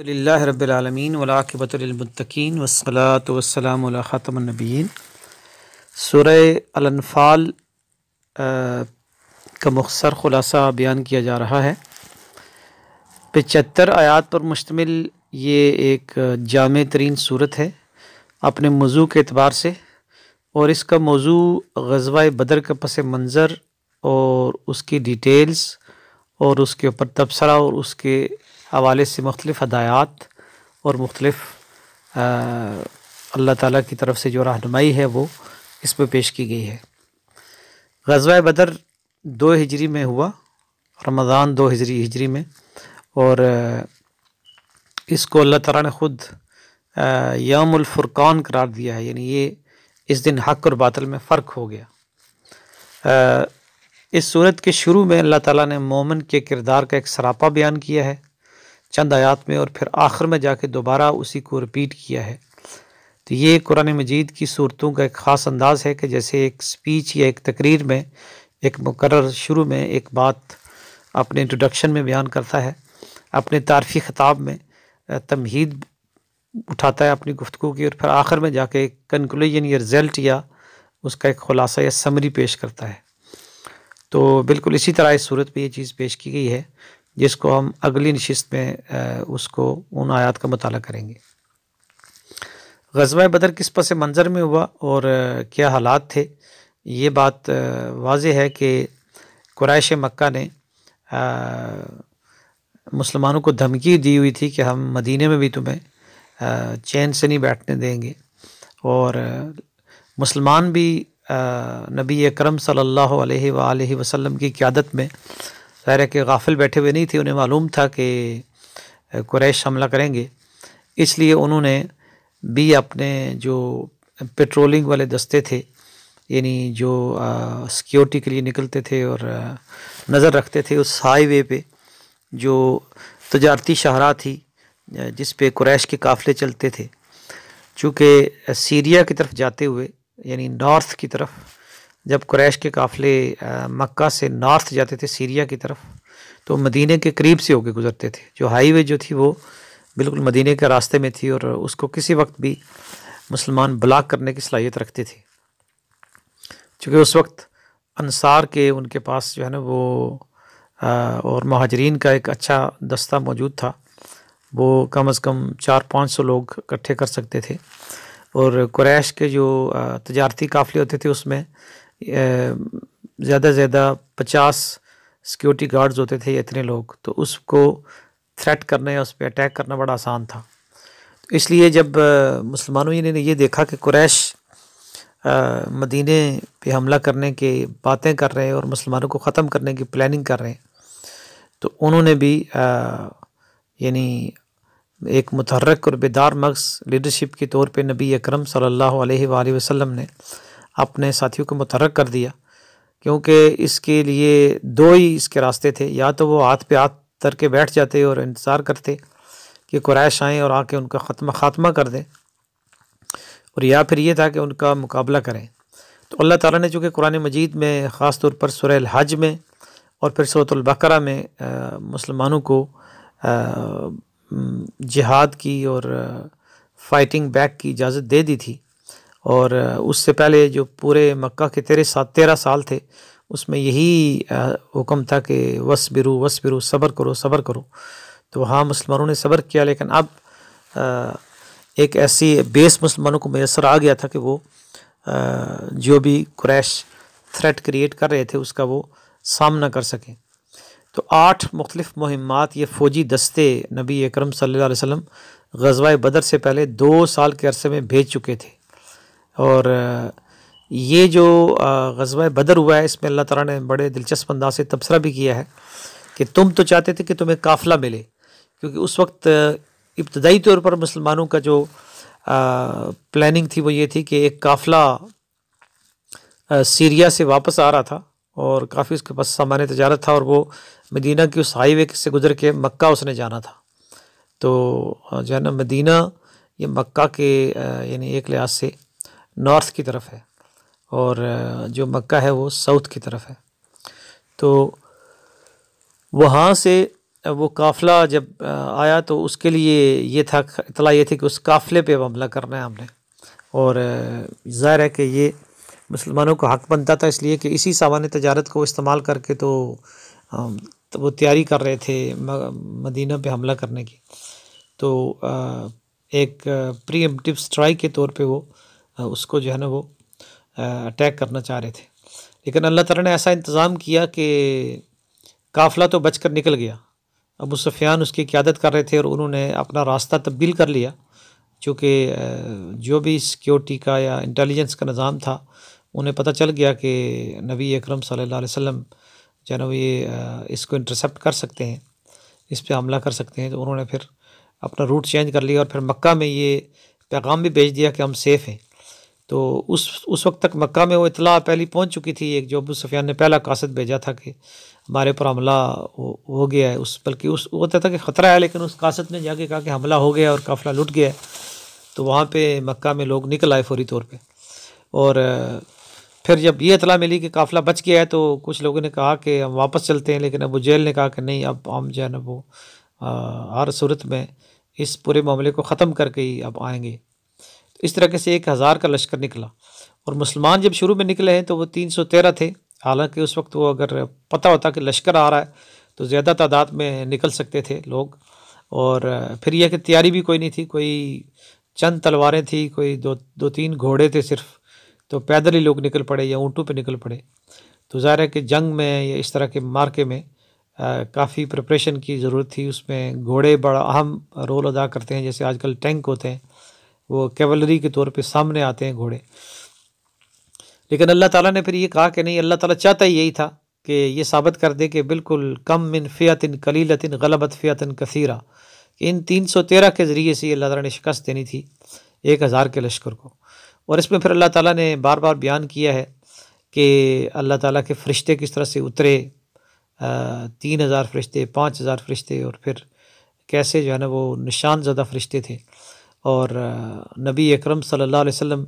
अल्हम्दुलिल्लाह रब्बिल आलमीन वसलात लिल मुत्तकीन अलफ़ाल का मख्सर ख़ुलासा बयान किया जा रहा है पचहत्तर आयात पर मुश्तमिल ये एक uh, जाम तरीन सूरत है अपने मौजू के अतबार से और इसका मौजू गजवा बदर का पस मंज़र और उसकी डिटेल्स और उसके ऊपर तबसरा और उसके हवाले से मुख्तलिफ़ हदायात और मुख्तलिफ़ अल्लाह ताला की तरफ से जो रहनुमाई है वो इसमें पेश की गई है गजवा बदर दो हिजरी में हुआ रमज़ान दो हिजरी हिजरी में और इसको अल्लाह ताला ने ख़ुद यमुलफ़ुरक़ान करार दिया है यानी ये इस दिन हक और बातल में फ़र्क हो गया आ, इस सूरत के शुरू में अल्लाह ताला ने मोमन के किरदार का एक सरापा बयान किया है चंद आयात में और फिर आखिर में जाके दोबारा उसी को रिपीट किया है तो ये कुरान मजीद की सूरतों का एक ख़ास अंदाज़ है कि जैसे एक स्पीच या एक तकरीर में एक मुकर शुरू में एक बात अपने इंट्रोडक्शन में बयान करता है अपने तारफ़ी खिताब में तमहीद उठाता है अपनी गुफ्तु की और फिर आखिर में जाके कंक्लूजन या रिज़ल्ट या उसका एक ख़ुलासा या समरी पेश करता है तो बिल्कुल इसी तरह इस सूरत में ये चीज़ पेश की गई है जिसको हम अगली नशस्त में उसको उन आयात का मताल करेंगे गजवा बदर किस पस मंज़र में हुआ और क्या हालात थे ये बात वाज है कि क्रैश मक्का ने मुसलमानों को धमकी दी हुई थी कि हम मदीने में भी तुम्हें चैन से नहीं बैठने देंगे और मुसलमान भी नबी करम सल्ला वसलम की क़्यादत में ज़ाहिर है कि गाफिल बैठे हुए नहीं थे उन्हें मालूम था कि कुरैश हमला करेंगे इसलिए उन्होंने भी अपने जो पेट्रोलिंग वाले दस्ते थे यानी जो सिक्योरिटी के लिए निकलते थे और नज़र रखते थे उस हाईवे पे जो तजारती शाहरा थी जिस पे कुरैश के काफ़ले चलते थे चूँकि सीरिया की तरफ जाते हुए यानी नॉर्थ की तरफ जब क्रैश के काफ़िले मक्का से नॉर्थ जाते थे सीरिया की तरफ तो मदीने के करीब से होके गुजरते थे जो हाईवे जो थी वो बिल्कुल मदीने के रास्ते में थी और उसको किसी वक्त भी मुसलमान ब्लॉक करने की सलाहियत रखते थे चूँकि उस वक्त अनसार के उनके पास जो है ना वो आ, और महाजरीन का एक अच्छा दस्ता मौजूद था वो कम अज़ कम चार पाँच सौ लोग इकट्ठे कर सकते थे और क्रैश के जो तजारती काफ़िले होते थे उसमें ज़्यादा से ज़्यादा पचास सिक्योरिटी गार्ड्स होते थे इतने लोग तो उसको थ्रेट करना या उस पर अटैक करना बड़ा आसान था तो इसलिए जब मुसलमानों ने ये देखा कि कुरैश मदीने पे हमला करने के बातें कर रहे हैं और मुसलमानों को ख़त्म करने की प्लानिंग कर रहे हैं तो उन्होंने भी यानी एक मतहरक और बेदार मक्स लीडरशिप के तौर पे नबी अकरम सल्लल्लाहु अलैहि वसल्लम ने अपने साथियों को मुतरक कर दिया क्योंकि इसके लिए दो ही इसके रास्ते थे या तो वो हाथ पे हाथ तर के बैठ जाते और इंतज़ार करते कि कुरैश आएँ और आके उनका ख़त्म खात्मा कर दें और या फिर ये था कि उनका मुकाबला करें तो अल्लाह ताला ने चूँकि कुरान मजीद में ख़ास तौर पर सुरह हज में और फिर सोतुलबकर में मुसलमानों को जिहाद की और फाइटिंग बैक की इजाज़त दे दी थी और उससे पहले जो पूरे मक्का के तेरे सात तेरह साल थे उसमें यही हुक्म था कि वस बिरू वस बिरु सबर करो सबर करो तो हाँ मुसलमानों ने सब्र किया लेकिन अब एक ऐसी बेस मुसलमानों को मैसर आ गया था कि वो जो भी क्रैश थ्रेट क्रिएट कर रहे थे उसका वो सामना कर सकें तो आठ मुख्तलिफ मुहिमात ये फ़ौजी दस्ते नबी अकरम सल वसम गजवा बदर से पहले दो साल के अरसे में भेज चुके थे और ये जो गजबा बदर हुआ है इसमें अल्लाह ताला ने बड़े दिलचस्प अंदाज से तबसरा भी किया है कि तुम तो चाहते थे कि तुम्हें काफ़िला मिले क्योंकि उस वक्त इब्तदाई तौर पर मुसलमानों का जो प्लानिंग थी वो ये थी कि एक काफ़िला सीरिया से वापस आ रहा था और काफ़ी उसके पास सामान्य तजारत था और वो मदीना की उस हाईवे से गुजर के मक्का उसने जाना था तो जो है ना मदीना ये मक्का के यानी एक लिहाज से नॉर्थ की तरफ है और जो मक्का है वो साउथ की तरफ है तो वहाँ से वो काफ़िला जब आया तो उसके लिए ये था इतला ये थी कि उस काफ़ले पे हमला करना है हमने और ज़ाहिर है कि ये मुसलमानों का हक बनता था इसलिए कि इसी सामान्य तजारत को इस्तेमाल करके तो, तो वो तैयारी कर रहे थे मदीना पे हमला करने की तो एक प्री स्ट्राइक के तौर पे वो उसको जो है ना वो अटैक करना चाह रहे थे लेकिन अल्लाह तला ने ऐसा इंतज़ाम किया कि काफ़िला तो बच कर निकल गया अब सफ़ियान उसकी क्यादत कर रहे थे और उन्होंने अपना रास्ता तब्दील कर लिया चूँकि जो भी सिक्योरिटी का या इंटेलिजेंस का निज़ाम था उन्हें पता चल गया कि नबी अक्रम सल्लल्लाहु जन जो है ना ये इसको इंटरसेप्ट कर सकते हैं इस पर हमला कर सकते हैं तो उन्होंने फिर अपना रूट चेंज कर लिया और फिर मक्का में ये पैगाम भी भेज दिया कि हम सेफ़ हैं तो उस उस वक्त तक मक्का में वो इतला पहली पहुंच चुकी थी एक जो अबू सफियान ने पहला कासद भेजा था कि हमारे ऊपर हमला हो गया है उस बल्कि उस होता था कि ख़तरा है लेकिन उस कासद ने जाके कहा कि हमला हो गया और काफिला लुट गया तो वहाँ पर मक्का में लोग निकल आए फौरी तौर पर और फिर जब ये इतला मिली कि काफ़िला बच गया है तो कुछ लोगों ने कहा कि हम वापस चलते हैं लेकिन अबू जेल ने कहा कि नहीं अब हम जो है ना वो हर सूरत में इस पूरे मामले को ख़त्म करके ही अब आएंगे इस तरह से एक हज़ार का लश्कर निकला और मुसलमान जब शुरू में निकले हैं तो वो तीन सौ तेरह थे हालांकि उस वक्त वो अगर पता होता कि लश्कर आ रहा है तो ज़्यादा तादाद में निकल सकते थे लोग और फिर यह कि तैयारी भी कोई नहीं थी कोई चंद तलवारें थी कोई दो दो तीन घोड़े थे सिर्फ तो पैदल ही लोग निकल पड़े या ऊँटों पर निकल पड़े तो ज़ाहिर है कि जंग में या इस तरह के मार्के में काफ़ी प्रिपरेशन की ज़रूरत थी उसमें घोड़े बड़ा अहम रोल अदा करते हैं जैसे आजकल टैंक होते हैं वो कैवलरी के तौर पे सामने आते हैं घोड़े लेकिन अल्लाह ताला ने फिर ये कहा कि नहीं अल्लाह ताला चाहता ही यही था कि ये साबित कर दे कि बिल्कुल कम मिन फ़ियातिन कलीलतिन गलबत फ़ियातिन कसीरा कि इन तीन सौ तेरह के ज़रिए से अल्लाह ताला ने शिकस्त देनी थी एक हज़ार के लश्कर को और इसमें फिर अल्लाह ताला ने बार बार बयान किया है कि अल्लाह ताला के फ़रिश्ते किस तरह से उतरे तीन हज़ार फरिश्ते पाँच हज़ार फरिश्ते और फिर कैसे जो है ना वो निशान ज़्यादा फरिश्ते थे और नबी अकरम सल्लल्लाहु अलैहि वसल्लम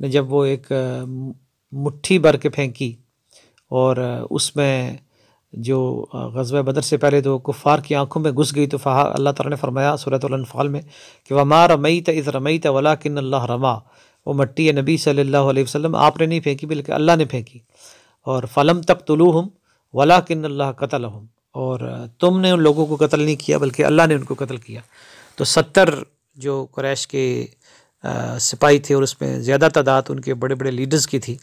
ने जब वो एक मुट्ठी भर के फेंकी और उसमें जो गजब बदर से पहले तो कुफ़ार की आंखों में घुस गई तो फ़ा अल्लाह ताला ने फरमाया सूरतफ़ाल में कि वमा रमई इज़ रमई वला किन अल्लाह रमा वो मट्टी है नबी सल्लल्लाहु अलैहि वसल्लम आपने नहीं फेंकी बल्कि अल्लाह ने फेंकी और फ़लम तक तुलू हम वला किन अल्लाह कतल हम और तुमने उन लोगों को कत्ल नहीं किया बल्कि अल्लाह ने उनको कत्ल किया तो सत्तर जो क्रैश के सिपाही थे और उसमें ज़्यादा तादाद उनके बड़े बड़े लीडर्स की थी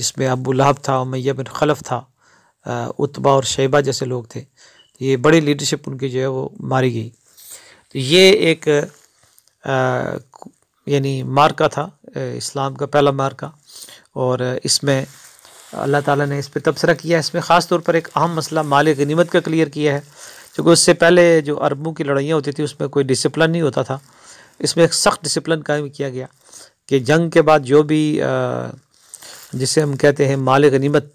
जिसमें अबू लहब था मैया बिन खलफ था उतबा और शैबा जैसे लोग थे तो ये बड़ी लीडरशिप उनकी जो है वो मारी गई तो ये एक यानी मार्का था इस्लाम का पहला मार्का और इसमें अल्लाह ताला ने इस पर तबसरा किया इसमें ख़ास तौर पर एक अहम मसला माल गनीमत का क्लियर किया है क्योंकि उससे पहले जो अरबों की लड़ाइयाँ होती थी उसमें कोई डिसिप्लिन नहीं होता था इसमें एक सख्त डिसिप्लिन कायम किया गया कि जंग के बाद जो भी जिसे हम कहते हैं माल गनीमत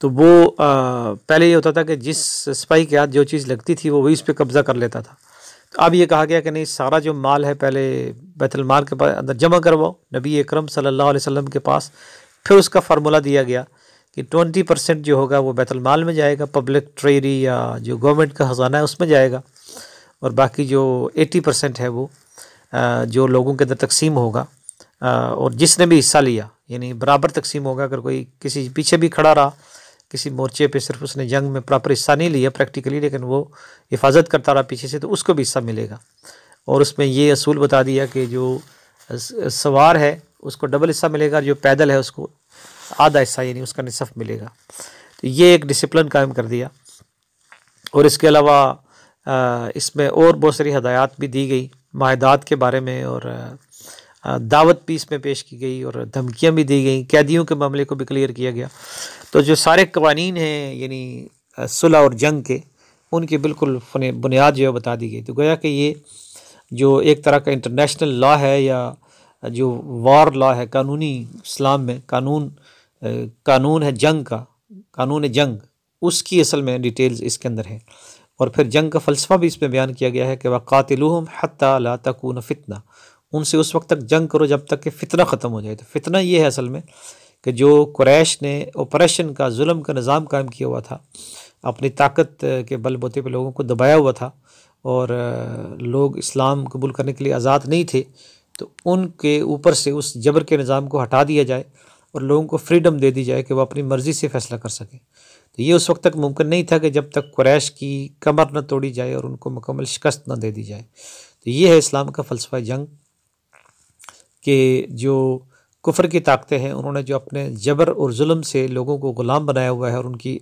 तो वो पहले ये होता था कि जिस सिपाही के हाथ जो चीज़ लगती थी वो वही उस पर कब्ज़ा कर लेता था तो अब ये कहा गया कि नहीं सारा जो माल है पहले बैतलमाल के अंदर जमा करवाओ नबी अक्रम सल्ला वसम के पास फिर उसका फार्मूला दिया गया कि 20 परसेंट जो होगा वो बैतलमाल में जाएगा पब्लिक ट्रेरी या जो गवर्नमेंट का ख़जाना है उसमें जाएगा और बाकी जो 80 परसेंट है वो जो लोगों के अंदर तकसीम होगा और जिसने भी हिस्सा लिया यानी बराबर तकसीम होगा अगर कोई किसी पीछे भी खड़ा रहा किसी मोर्चे पे सिर्फ उसने जंग में प्रॉपर हिस्सा नहीं लिया प्रैक्टिकली लेकिन वो हिफाजत करता रहा पीछे से तो उसको भी हिस्सा मिलेगा और उसमें ये असूल बता दिया कि जो सवार है उसको डबल हिस्सा मिलेगा जो पैदल है उसको आधा हिस्सा यानी उसका निसफ मिलेगा तो ये एक डिसिप्लिन कायम कर दिया और इसके अलावा इसमें और बहुत सारी हदायत भी दी गई माहदात के बारे में और दावत भी इसमें पेश की गई और धमकियाँ भी दी गई कैदियों के मामले को भी क्लियर किया गया तो जो सारे कवानी हैं यानी सुलह और जंग के उनकी बिल्कुल बुनियाद जो है बता दी गई तो गया कि ये जो एक तरह का इंटरनेशनल लॉ है या जो वार लॉ है कानूनी इस्लाम में कानून कानून है जंग का कानून जंग उसकी असल में डिटेल्स इसके अंदर हैं और फिर जंग का फ़लसफ़ा भी इसमें बयान किया गया है कि वातिलूम हत्ता ला तकून फितना उनसे उस वक्त तक जंग करो जब तक कि फितना ख़त्म हो जाए तो फितना ये है असल में कि जो क्रैश ने ऑपरेशन का जुल्म का निज़ाम कायम किया हुआ था अपनी ताकत के बल बोते पर लोगों को दबाया हुआ था और लोग इस्लाम कबूल करने के लिए आज़ाद नहीं थे तो उनके ऊपर से उस जबर के निज़ाम को हटा दिया जाए और लोगों को फ्रीडम दे दी जाए कि वह अपनी मर्ज़ी से फ़ैसला कर सकें तो ये उस वक्त तक मुमकिन नहीं था कि जब तक क्रैश की कमर न तोड़ी जाए और उनको मुकम्मल शिकस्त न दे दी जाए तो ये है इस्लाम का फ़लसफ़ा जंग के जो कुफर की ताकतें हैं उन्होंने जो अपने जबर और जुल्म से लोगों को ग़ुलाम बनाया हुआ है और उनकी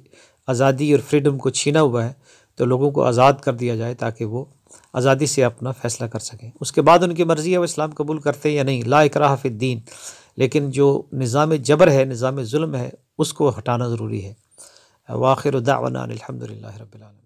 आज़ादी और फ्रीडम को छीना हुआ है तो लोगों को आज़ाद कर दिया जाए ताकि वो आज़ादी से अपना फ़ैसला कर सकें उसके बाद उनकी मर्ज़ी है वो इस्लाम कबूल करते हैं या नहीं ला इकराफ़ दीन लेकिन जो निज़ाम जबर है निज़ाम जुल्म है उसको हटाना ज़रूरी है वाखिर उदावन अलहमदिल्ला रबालम